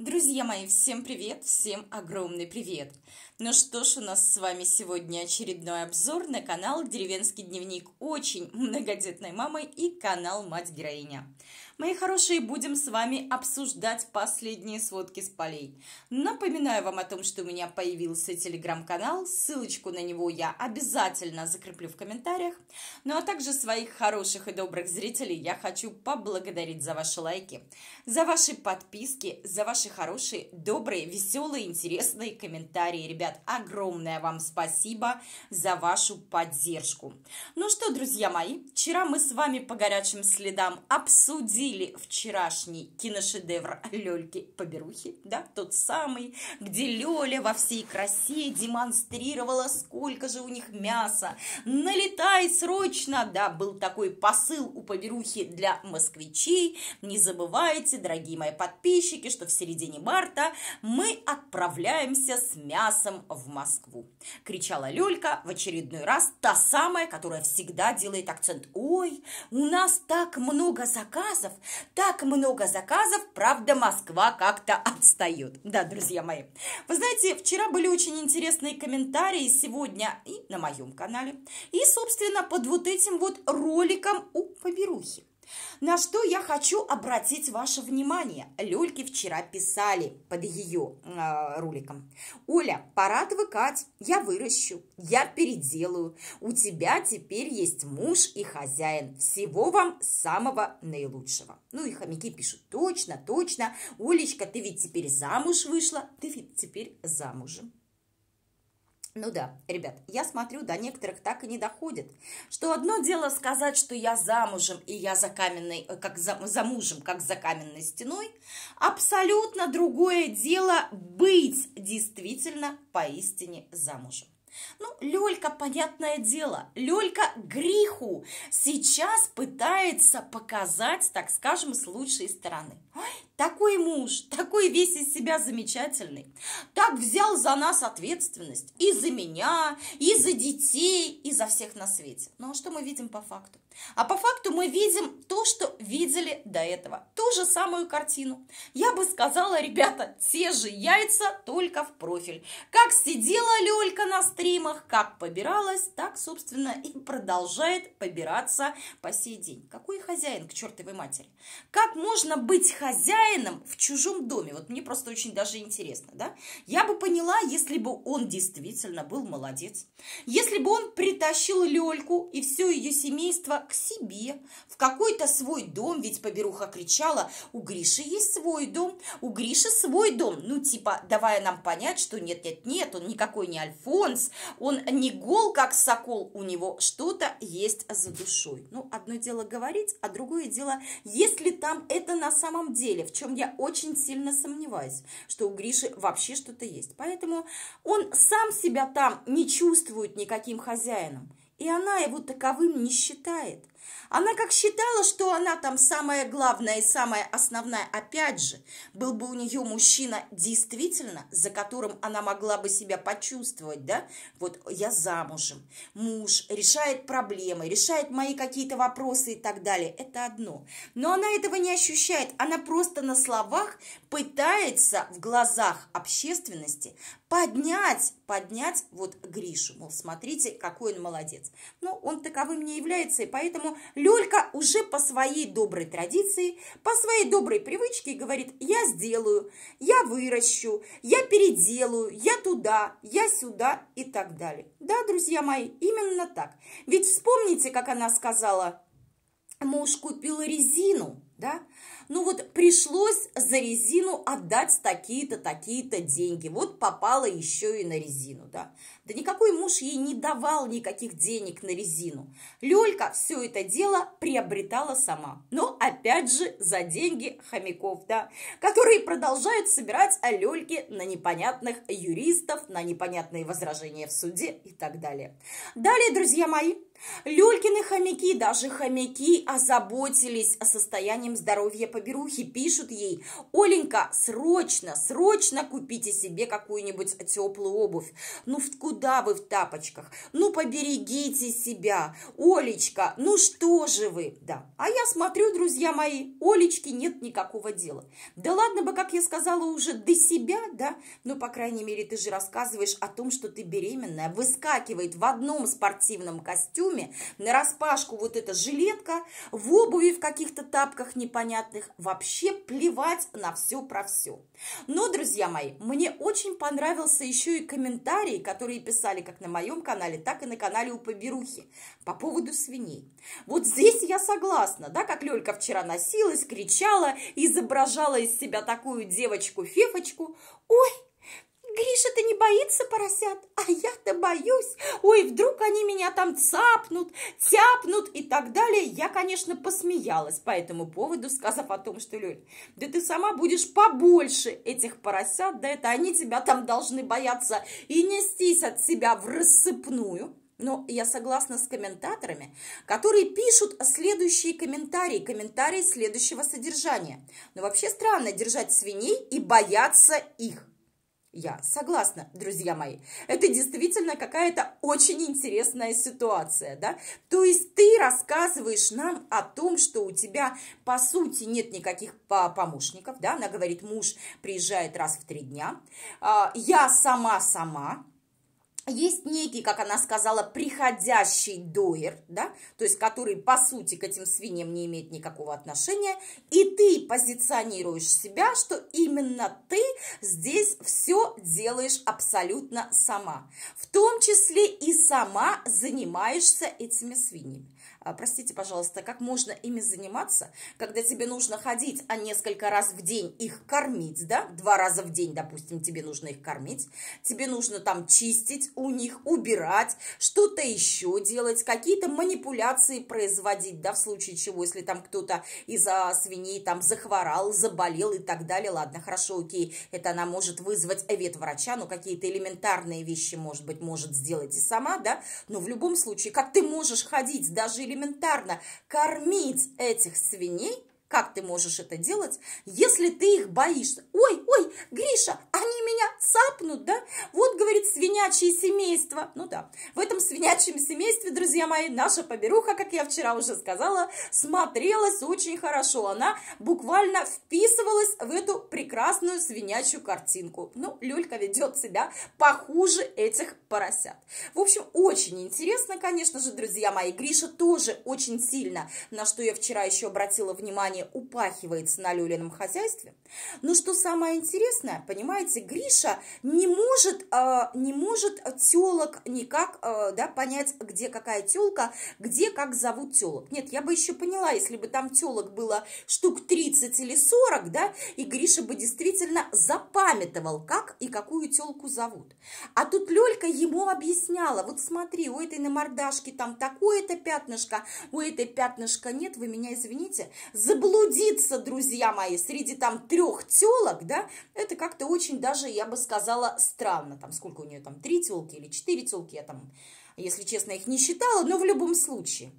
Друзья мои, всем привет, всем огромный привет! Ну что ж, у нас с вами сегодня очередной обзор на канал «Деревенский дневник» очень многодетной мамой и канал «Мать-героиня». Мои хорошие, будем с вами обсуждать последние сводки с полей. Напоминаю вам о том, что у меня появился телеграм-канал, ссылочку на него я обязательно закреплю в комментариях. Ну а также своих хороших и добрых зрителей я хочу поблагодарить за ваши лайки, за ваши подписки, за ваши хорошие, добрые, веселые, интересные комментарии. Ребят, огромное вам спасибо за вашу поддержку. Ну что, друзья мои, вчера мы с вами по горячим следам обсудили или вчерашний киношедевр Лёльки-поберухи, да, тот самый, где Лёля во всей красе демонстрировала, сколько же у них мяса. Налетай срочно, да, был такой посыл у поберухи для москвичей. Не забывайте, дорогие мои подписчики, что в середине марта мы отправляемся с мясом в Москву. Кричала Лёлька в очередной раз, та самая, которая всегда делает акцент. Ой, у нас так много заказов, так много заказов, правда, Москва как-то отстает. Да, друзья мои. Вы знаете, вчера были очень интересные комментарии, сегодня и на моем канале. И, собственно, под вот этим вот роликом у Поберухи. На что я хочу обратить ваше внимание. Люльки вчера писали под ее э, а, роликом. Оля, пора отвыкать, я выращу, я переделаю. У тебя теперь есть муж и хозяин. Всего вам самого наилучшего. Ну и хомяки пишут, точно, точно. Олечка, ты ведь теперь замуж вышла, ты ведь теперь замужем. Ну да, ребят, я смотрю, до некоторых так и не доходит. Что одно дело сказать, что я замужем, и я за каменной, э, как за, за мужем, как за каменной стеной. Абсолютно другое дело быть действительно поистине замужем. Ну, Лёлька, понятное дело, Лёлька греху сейчас пытается показать, так скажем, с лучшей стороны. Ой, такой муж, такой весь из себя замечательный, так взял за нас ответственность и за меня, и за детей, за всех на свете. Ну а что мы видим по факту? А по факту мы видим то, что видели до этого. Ту же самую картину. Я бы сказала, ребята, те же яйца, только в профиль. Как сидела Лёлька на стримах, как побиралась, так, собственно, и продолжает побираться по сей день. Какой хозяин, к чертовой матери? Как можно быть хозяином в чужом доме? Вот мне просто очень даже интересно, да? Я бы поняла, если бы он действительно был молодец. Если бы он притащил притащил Лёльку и всё её семейство к себе, в какой-то свой дом, ведь поберуха кричала, у Гриши есть свой дом, у Гриши свой дом, ну типа давая нам понять, что нет-нет-нет, он никакой не Альфонс, он не гол, как сокол, у него что-то есть за душой. Ну, одно дело говорить, а другое дело, если там это на самом деле, в чём я очень сильно сомневаюсь, что у Гриши вообще что-то есть. Поэтому он сам себя там не чувствует никаким хозяином и она его таковым не считает. Она как считала, что она там самая главная и самая основная. Опять же, был бы у нее мужчина действительно, за которым она могла бы себя почувствовать, да? Вот я замужем, муж, решает проблемы, решает мои какие-то вопросы и так далее. Это одно. Но она этого не ощущает. Она просто на словах пытается в глазах общественности поднять, поднять вот Гришу, мол, смотрите, какой он молодец. Но ну, он таковым не является, и поэтому Лёлька уже по своей доброй традиции, по своей доброй привычке говорит, я сделаю, я выращу, я переделаю, я туда, я сюда и так далее. Да, друзья мои, именно так. Ведь вспомните, как она сказала, муж купил резину, да? Ну вот пришлось за резину отдать такие-то, такие-то деньги. Вот попала еще и на резину, да? Да никакой муж ей не давал никаких денег на резину. Лёлька все это дело приобретала сама. Но опять же за деньги хомяков, да? Которые продолжают собирать о Лёльке на непонятных юристов, на непонятные возражения в суде и так далее. Далее, друзья мои, Люлькины хомяки, даже хомяки озаботились о состоянием здоровья поберухи, пишут ей, Оленька, срочно, срочно купите себе какую-нибудь теплую обувь. Ну куда вы в тапочках? Ну поберегите себя, Олечка, ну что же вы? Да, а я смотрю, друзья мои, Олечки нет никакого дела. Да ладно бы, как я сказала уже, до себя, да? Ну, по крайней мере, ты же рассказываешь о том, что ты беременная, выскакивает в одном спортивном костюме, костюме, распашку вот эта жилетка, в обуви в каких-то тапках непонятных, вообще плевать на все про все. Но, друзья мои, мне очень понравился еще и комментарий, которые писали как на моем канале, так и на канале у Поберухи по поводу свиней. Вот здесь я согласна, да, как лелька вчера носилась, кричала, изображала из себя такую девочку-фефочку. Ой, гриша ты не боится поросят, а я-то боюсь. Ой, вдруг они меня там цапнут, тяпнут и так далее. Я, конечно, посмеялась по этому поводу, сказав о том, что, Лёль, да ты сама будешь побольше этих поросят, да это они тебя там должны бояться и нестись от себя в рассыпную. Но я согласна с комментаторами, которые пишут следующие комментарии, комментарии следующего содержания. Но вообще странно держать свиней и бояться их. Я согласна, друзья мои. Это действительно какая-то очень интересная ситуация, да? То есть ты рассказываешь нам о том, что у тебя, по сути, нет никаких помощников, да? Она говорит, муж приезжает раз в три дня. А, я сама-сама, есть некий, как она сказала, приходящий доер, да, то есть который, по сути, к этим свиньям не имеет никакого отношения, и ты позиционируешь себя, что именно ты здесь все делаешь абсолютно сама, в том числе и сама занимаешься этими свиньями. А, простите, пожалуйста, как можно ими заниматься, когда тебе нужно ходить, а несколько раз в день их кормить, да, два раза в день, допустим, тебе нужно их кормить, тебе нужно там чистить у них, убирать, что-то еще делать, какие-то манипуляции производить, да, в случае чего, если там кто-то из-за свиней там захворал, заболел и так далее, ладно, хорошо, окей, это она может вызвать врача, но ну, какие-то элементарные вещи, может быть, может сделать и сама, да, но в любом случае, как ты можешь ходить даже или элементарно кормить этих свиней как ты можешь это делать, если ты их боишься? Ой, ой, Гриша, они меня цапнут, да? Вот, говорит, свинячье семейство. Ну да, в этом свинячьем семействе, друзья мои, наша поберуха, как я вчера уже сказала, смотрелась очень хорошо. Она буквально вписывалась в эту прекрасную свинячью картинку. Ну, люлька ведет себя похуже этих поросят. В общем, очень интересно, конечно же, друзья мои. Гриша тоже очень сильно, на что я вчера еще обратила внимание, внимание упахивается на Лёлином хозяйстве. Но что самое интересное, понимаете, Гриша не может, э, не может телок никак э, да, понять, где какая телка, где как зовут телок. Нет, я бы еще поняла, если бы там телок было штук 30 или 40, да, и Гриша бы действительно запамятовал, как и какую телку зовут. А тут Лёлька ему объясняла, вот смотри, у этой на мордашке там такое-то пятнышко, у этой пятнышка нет, вы меня извините, забыл заблудиться, друзья мои, среди там трех телок, да, это как-то очень даже, я бы сказала, странно. Там сколько у нее там, три телки или четыре телки, я там, если честно, их не считала, но в любом случае,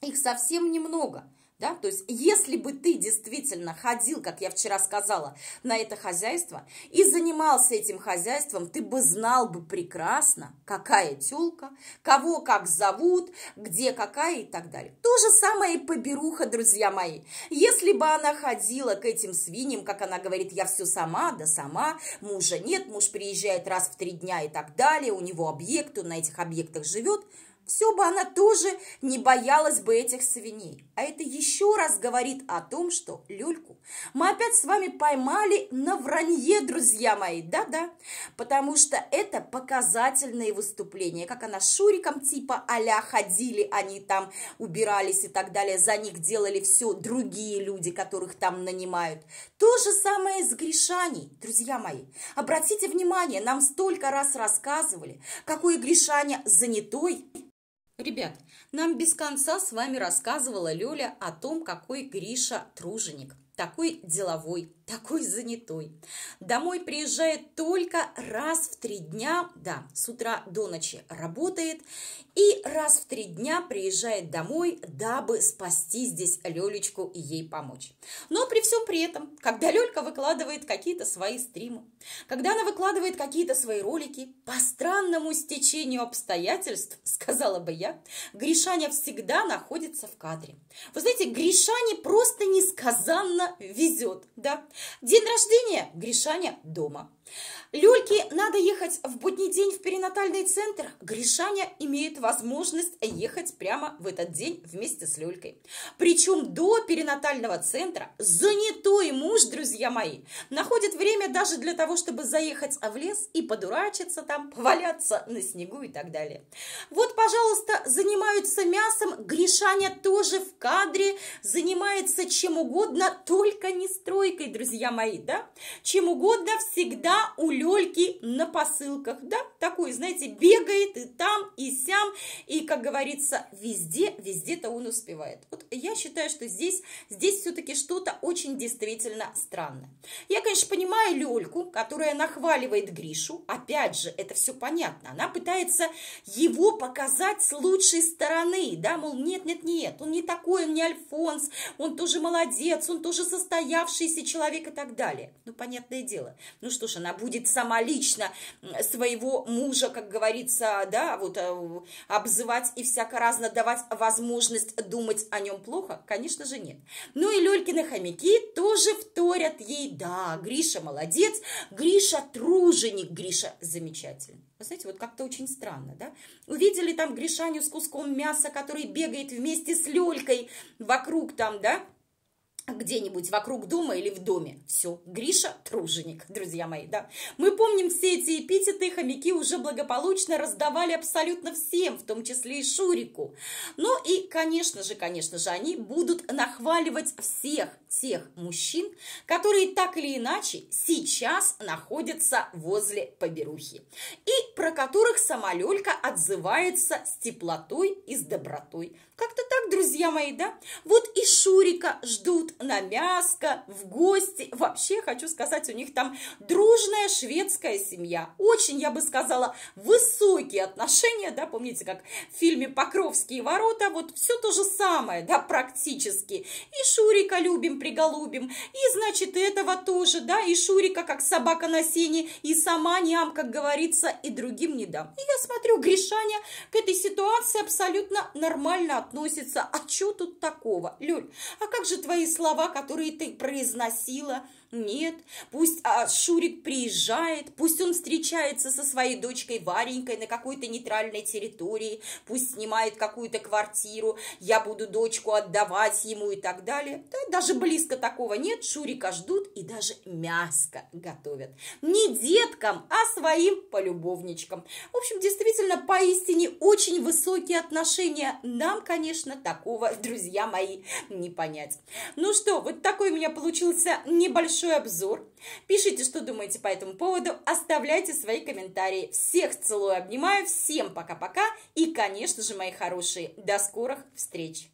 их совсем немного. Да? То есть, если бы ты действительно ходил, как я вчера сказала, на это хозяйство и занимался этим хозяйством, ты бы знал бы прекрасно, какая тёлка, кого как зовут, где какая и так далее. То же самое и поберуха, друзья мои. Если бы она ходила к этим свиньям, как она говорит, я все сама, да сама, мужа нет, муж приезжает раз в три дня и так далее, у него объект, он на этих объектах живет – все бы она тоже не боялась бы этих свиней. А это еще раз говорит о том, что люльку мы опять с вами поймали на вранье, друзья мои, да-да, потому что это показательные выступления, как она Шуриком типа а ходили, они там убирались и так далее, за них делали все другие люди, которых там нанимают. То же самое с грешаний, друзья мои. Обратите внимание, нам столько раз рассказывали, какое грешание занятой, Ребят, нам без конца с вами рассказывала Лёля о том, какой Гриша труженик, такой деловой, такой занятой. Домой приезжает только раз в три дня, да, с утра до ночи работает, и раз в три дня приезжает домой, дабы спасти здесь Лелечку и ей помочь. Но при всем при этом, когда Лелька выкладывает какие-то свои стримы, когда она выкладывает какие-то свои ролики, по странному стечению обстоятельств, сказала бы я, Гришаня всегда находится в кадре. Вы знаете, Гришане просто несказанно везет, да. День рождения Гришаня Гришаня дома. Люльке надо ехать в будний день в перинатальный центр. Гришаня имеет возможность ехать прямо в этот день вместе с Люлькой. Причем до перинатального центра занятой муж, друзья мои, находит время даже для того, чтобы заехать в лес и подурачиться там, поваляться на снегу и так далее. Вот, пожалуйста, занимаются мясом. Гришаня тоже в кадре занимается чем угодно, только не стройкой, друзья мои, да? Чем угодно года всегда у Лёльки на посылках, да, такой, знаете, бегает и там, и сям, и, как говорится, везде, везде-то он успевает. Вот я считаю, что здесь, здесь все-таки что-то очень действительно странное. Я, конечно, понимаю Лёльку, которая нахваливает Гришу, опять же, это все понятно, она пытается его показать с лучшей стороны, да, мол, нет-нет-нет, он не такой, он не Альфонс, он тоже молодец, он тоже состоявшийся человек и так далее. Ну, понятное видела. Ну что ж, она будет сама лично своего мужа, как говорится, да, вот э, обзывать и всяко разно давать возможность думать о нем плохо? Конечно же нет. Ну и Лёлькины хомяки тоже вторят ей, да, Гриша молодец, Гриша труженик, Гриша замечательный. Вы знаете, вот как-то очень странно, да? Увидели там Гришаню с куском мяса, который бегает вместе с Лёлькой вокруг там, да? где-нибудь вокруг дома или в доме. Все, Гриша – труженик, друзья мои, да. Мы помним все эти эпитеты, хомяки уже благополучно раздавали абсолютно всем, в том числе и Шурику. Ну и, конечно же, конечно же, они будут нахваливать всех тех мужчин, которые так или иначе сейчас находятся возле поберухи, и про которых самолелька отзывается с теплотой и с добротой. Как-то так, друзья мои, да? Вот и Шурика ждут на мяско, в гости. Вообще, хочу сказать, у них там дружная шведская семья. Очень, я бы сказала, высокие отношения, да? Помните, как в фильме «Покровские ворота», вот все то же самое, да, практически. И Шурика любим, приголубим. И, значит, этого тоже, да? И Шурика, как собака на сене, и сама ням, как говорится, и другим не дам. И я смотрю, Гришаня к этой ситуации абсолютно нормально относится. А что тут такого? Люль, а как же твои слова, которые ты произносила? Нет, пусть а, Шурик приезжает, пусть он встречается со своей дочкой Варенькой на какой-то нейтральной территории, пусть снимает какую-то квартиру, я буду дочку отдавать ему и так далее. Да, даже близко такого нет, Шурика ждут и даже мяско готовят. Не деткам, а своим полюбовничкам. В общем, действительно, поистине очень высокие отношения. Нам, конечно, такого, друзья мои, не понять. Ну что, вот такой у меня получился небольшой небольшой обзор. Пишите, что думаете по этому поводу, оставляйте свои комментарии. Всех целую, обнимаю, всем пока-пока и, конечно же, мои хорошие, до скорых встреч!